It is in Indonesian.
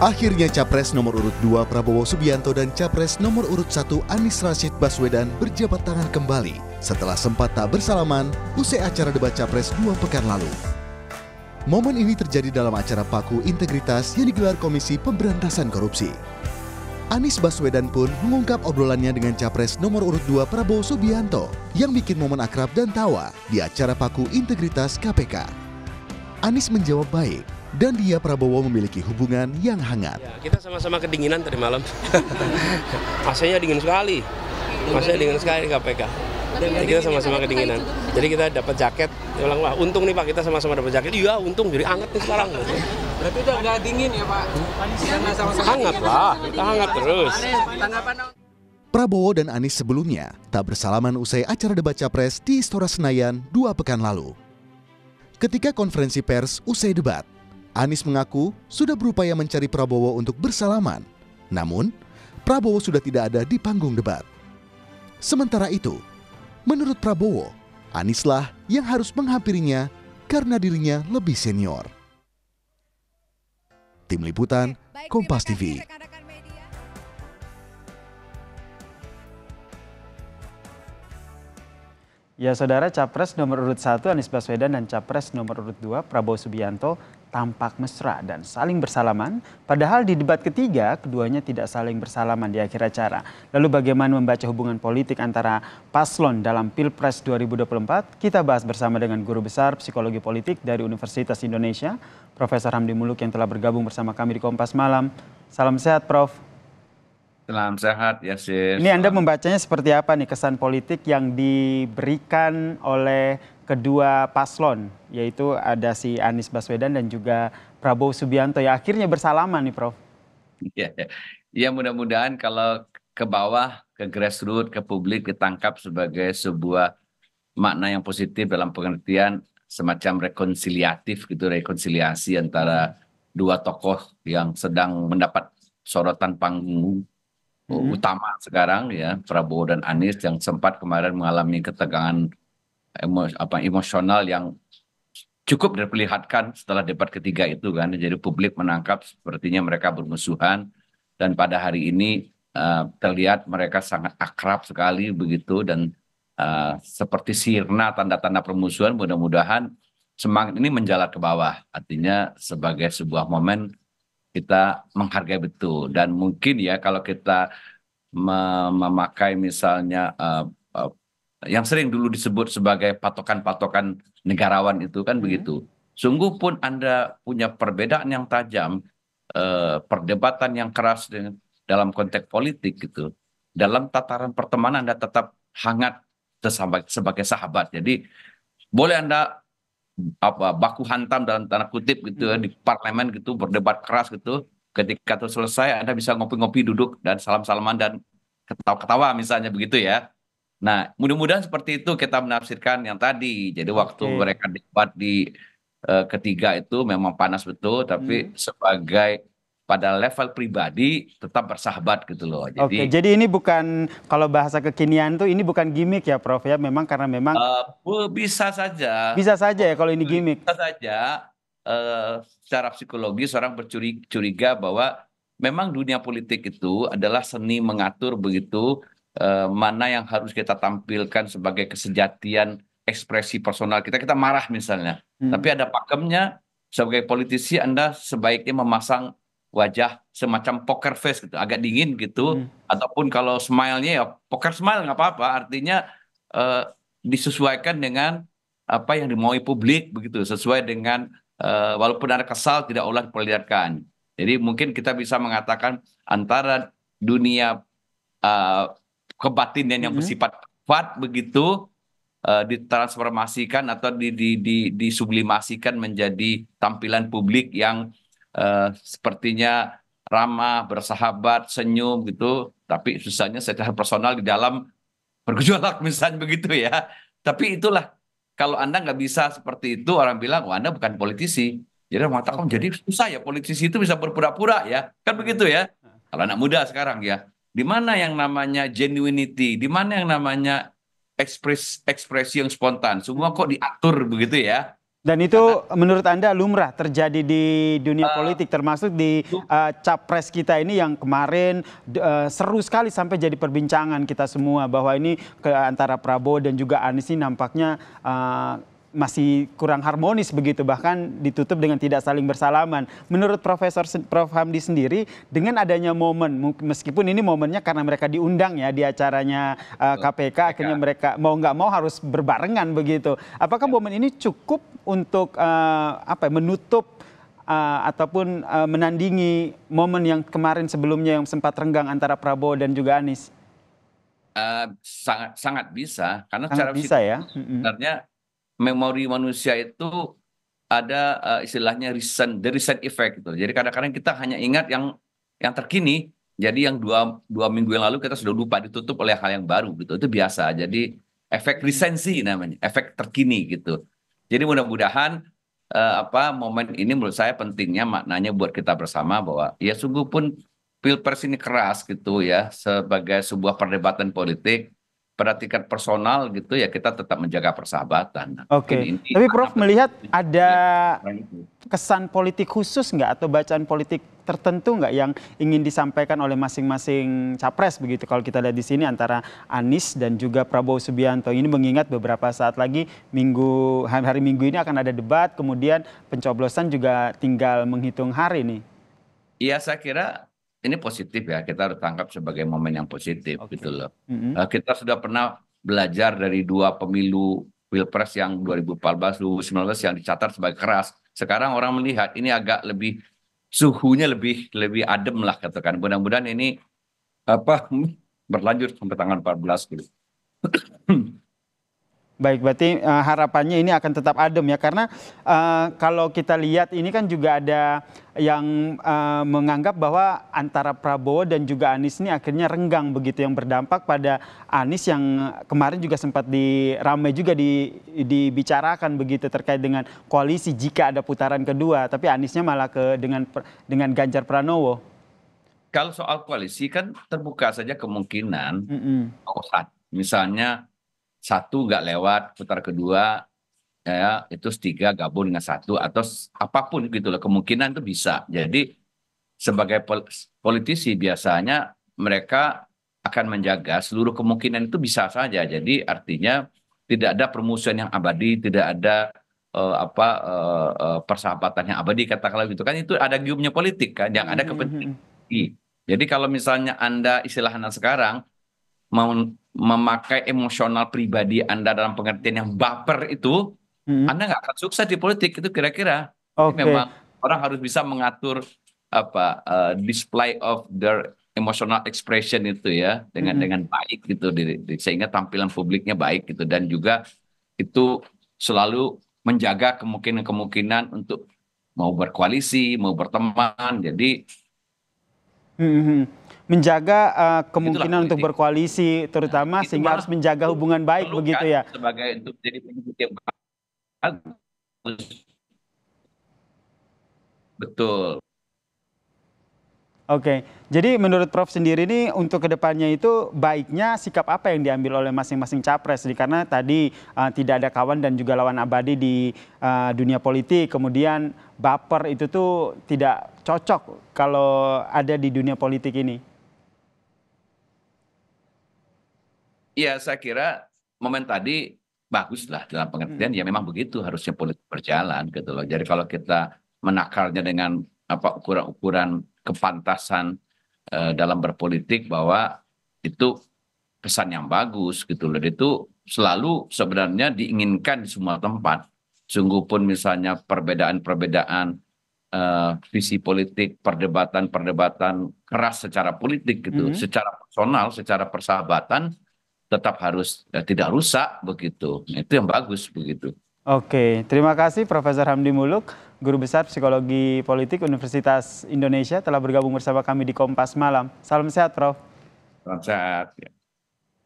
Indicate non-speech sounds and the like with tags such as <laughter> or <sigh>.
Akhirnya Capres nomor urut 2 Prabowo Subianto dan Capres nomor urut 1 Anies Rashid Baswedan berjabat tangan kembali setelah sempat tak bersalaman usai acara debat Capres dua pekan lalu. Momen ini terjadi dalam acara paku integritas yang digelar Komisi Pemberantasan Korupsi. Anies Baswedan pun mengungkap obrolannya dengan Capres nomor urut 2 Prabowo Subianto yang bikin momen akrab dan tawa di acara paku integritas KPK. Anies menjawab baik dan dia Prabowo memiliki hubungan yang hangat. Ya, kita sama-sama kedinginan tadi malam. <laughs> Masanya dingin sekali. Masanya dingin sekali KPK. Jadi kita sama-sama kedinginan. Jadi kita dapat jaket, bilang wah untung nih Pak kita sama-sama dapat jaket. Iya untung jadi hangat nih sekarang. Berarti udah nggak dingin ya Pak? Karena sama-sama hangat lah, kita hangat terus. Prabowo dan Anies sebelumnya tak bersalaman usai acara debat capres di Istora Senayan dua pekan lalu. Ketika konferensi pers usai debat, Anies mengaku sudah berupaya mencari Prabowo untuk bersalaman. Namun, Prabowo sudah tidak ada di panggung debat. Sementara itu, menurut Prabowo, Anieslah yang harus menghampirinya karena dirinya lebih senior. Tim Liputan, Kompas TV. Ya, Saudara, Capres nomor urut 1 Anies Baswedan dan Capres nomor urut 2 Prabowo Subianto tampak mesra dan saling bersalaman, padahal di debat ketiga keduanya tidak saling bersalaman di akhir acara. Lalu bagaimana membaca hubungan politik antara paslon dalam Pilpres 2024? Kita bahas bersama dengan guru besar psikologi politik dari Universitas Indonesia, Profesor Hamdi Muluk yang telah bergabung bersama kami di Kompas Malam. Salam sehat, Prof. Salam sehat, Yasir. Ini Anda membacanya seperti apa nih kesan politik yang diberikan oleh kedua paslon, yaitu ada si Anies Baswedan dan juga Prabowo Subianto yang akhirnya bersalaman nih, Prof. Ya, ya. ya mudah-mudahan kalau ke bawah, ke grassroots, ke publik ditangkap sebagai sebuah makna yang positif dalam pengertian semacam rekonsiliatif gitu, rekonsiliasi antara dua tokoh yang sedang mendapat sorotan panggung hmm. utama sekarang ya Prabowo dan Anies yang sempat kemarin mengalami ketegangan emo, apa emosional yang cukup diperlihatkan setelah debat ketiga itu kan jadi publik menangkap sepertinya mereka bermusuhan dan pada hari ini uh, terlihat mereka sangat akrab sekali begitu dan uh, seperti sirna tanda-tanda permusuhan mudah-mudahan semangat ini menjalar ke bawah artinya sebagai sebuah momen kita menghargai betul dan mungkin ya kalau kita memakai misalnya uh, uh, yang sering dulu disebut sebagai patokan-patokan negarawan itu kan hmm. begitu. Sungguh pun Anda punya perbedaan yang tajam, uh, perdebatan yang keras dengan, dalam konteks politik gitu. Dalam tataran pertemanan Anda tetap hangat sebagai sahabat. Jadi boleh Anda apa baku hantam dalam tanda kutip gitu ya, di hmm. parlemen gitu berdebat keras gitu ketika itu selesai anda bisa ngopi-ngopi duduk dan salam-salaman dan ketawa-ketawa misalnya begitu ya nah mudah-mudahan seperti itu kita menafsirkan yang tadi jadi waktu okay. mereka debat di uh, ketiga itu memang panas betul tapi hmm. sebagai pada level pribadi tetap bersahabat gitu loh. Jadi, Oke, jadi ini bukan kalau bahasa kekinian tuh ini bukan gimmick ya, Prof ya. Memang karena memang uh, bisa saja. Bisa saja ya kalau ini gimmick. Bisa saja. Uh, secara psikologi seorang bercuriga bahwa memang dunia politik itu adalah seni mengatur begitu uh, mana yang harus kita tampilkan sebagai kesejatian ekspresi personal kita. Kita marah misalnya, hmm. tapi ada pakemnya. Sebagai politisi, Anda sebaiknya memasang wajah semacam poker face gitu, agak dingin gitu, hmm. ataupun kalau smile-nya ya poker smile nggak apa-apa, artinya uh, disesuaikan dengan apa yang dimaui publik begitu, sesuai dengan uh, walaupun ada kesal tidak olah diperlihatkan. Jadi mungkin kita bisa mengatakan antara dunia uh, kebatinan yang hmm. bersifat fat begitu uh, ditransformasikan atau di, di, di, disublimasikan menjadi tampilan publik yang Eh, sepertinya ramah, bersahabat, senyum gitu, tapi susahnya secara personal di dalam bergejolak <laughs> misalnya begitu ya. Tapi itulah kalau Anda nggak bisa seperti itu orang bilang, "Wah, oh, Anda bukan politisi." Jadi mengatakan oh, jadi susah ya politisi itu bisa berpura-pura ya. Kan begitu ya. Kalau anak muda sekarang ya, di mana yang namanya genuinity, di mana yang namanya ekspres, ekspresi yang spontan, semua kok diatur begitu ya. Dan itu Karena, menurut Anda lumrah terjadi di dunia uh, politik termasuk di uh, capres kita ini yang kemarin uh, seru sekali sampai jadi perbincangan kita semua bahwa ini ke antara Prabowo dan juga Anies ini nampaknya uh, masih kurang harmonis begitu bahkan ditutup dengan tidak saling bersalaman. Menurut Profesor Prof Hamdi sendiri dengan adanya momen meskipun ini momennya karena mereka diundang ya di acaranya uh, eh, KPK akhirnya mereka mau nggak mau harus berbarengan begitu. Apakah ya. momen ini cukup untuk uh, apa ya, menutup uh, ataupun uh, menandingi momen yang kemarin sebelumnya yang sempat renggang antara Prabowo dan juga Anies? Uh, sangat sangat bisa karena sangat cara bisa ya. Sebenarnya mm -hmm memori manusia itu ada uh, istilahnya recent, the recent effect gitu. Jadi kadang-kadang kita hanya ingat yang yang terkini, jadi yang dua, dua minggu yang lalu kita sudah lupa ditutup oleh hal yang baru gitu. Itu biasa. Jadi efek resensi namanya, efek terkini gitu. Jadi mudah-mudahan uh, apa momen ini menurut saya pentingnya maknanya buat kita bersama bahwa ya sungguh pun pilpres ini keras gitu ya sebagai sebuah perdebatan politik pada tingkat personal gitu ya kita tetap menjaga persahabatan. Nah, Oke. Okay. Tapi Prof melihat ada nah, kesan politik khusus nggak atau bacaan politik tertentu nggak yang ingin disampaikan oleh masing-masing capres begitu kalau kita lihat di sini antara Anies dan juga Prabowo Subianto ini mengingat beberapa saat lagi minggu hari Minggu ini akan ada debat kemudian pencoblosan juga tinggal menghitung hari nih. Iya saya kira ini positif ya kita harus tangkap sebagai momen yang positif okay. gitu loh. Mm -hmm. kita sudah pernah belajar dari dua pemilu pilpres yang 2014 2019 yang dicatat sebagai keras. Sekarang orang melihat ini agak lebih suhunya lebih lebih adem lah katakan. Mudah-mudahan ini apa berlanjut sampai tanggal 14 gitu. <clears throat> Baik, berarti uh, harapannya ini akan tetap adem ya karena uh, kalau kita lihat ini kan juga ada yang uh, menganggap bahwa antara Prabowo dan juga Anies ini akhirnya renggang begitu yang berdampak pada Anies yang kemarin juga sempat di juga di dibicarakan begitu terkait dengan koalisi jika ada putaran kedua, tapi Aniesnya malah ke dengan dengan Ganjar Pranowo. Kalau soal koalisi kan terbuka saja kemungkinan mm -hmm. misalnya satu nggak lewat putar kedua ya itu tiga gabung dengan satu atau apapun gitu loh kemungkinan itu bisa jadi sebagai politisi biasanya mereka akan menjaga seluruh kemungkinan itu bisa saja jadi artinya tidak ada permusuhan yang abadi tidak ada uh, apa uh, persahabatan yang abadi katakanlah gitu kan itu ada giumnya politik kan yang ada hmm, hmm, hmm. kepentingan jadi kalau misalnya anda istilahnya sekarang memakai emosional pribadi Anda dalam pengertian yang baper itu, hmm. Anda nggak akan sukses di politik itu kira-kira. Okay. memang orang harus bisa mengatur apa uh, display of their emotional expression itu ya dengan hmm. dengan baik gitu di, di, sehingga tampilan publiknya baik gitu dan juga itu selalu menjaga kemungkinan-kemungkinan untuk mau berkoalisi, mau berteman. Jadi hmm. hmm, hmm menjaga uh, kemungkinan untuk berkoalisi nah, terutama nah, sehingga harus menjaga hubungan baik begitu ya. Sebagai untuk jadi Betul. Oke, jadi menurut Prof sendiri ini untuk kedepannya itu baiknya sikap apa yang diambil oleh masing-masing capres? Karena tadi uh, tidak ada kawan dan juga lawan abadi di uh, dunia politik, kemudian baper itu tuh tidak cocok kalau ada di dunia politik ini. ya saya kira momen tadi bagus lah dalam hmm. pengertian ya memang begitu harusnya politik berjalan gitu loh. Jadi kalau kita menakarnya dengan apa ukuran-ukuran kepantasan uh, dalam berpolitik bahwa itu pesan yang bagus gitu loh. Itu selalu sebenarnya diinginkan di semua tempat. Sungguh pun misalnya perbedaan-perbedaan uh, visi politik, perdebatan-perdebatan keras secara politik gitu, -hmm. secara personal, secara persahabatan tetap harus ya, tidak rusak begitu. Itu yang bagus begitu. Oke, terima kasih Profesor Hamdi Muluk, Guru Besar Psikologi Politik Universitas Indonesia telah bergabung bersama kami di Kompas Malam. Salam sehat, Prof. Salam sehat. Ya.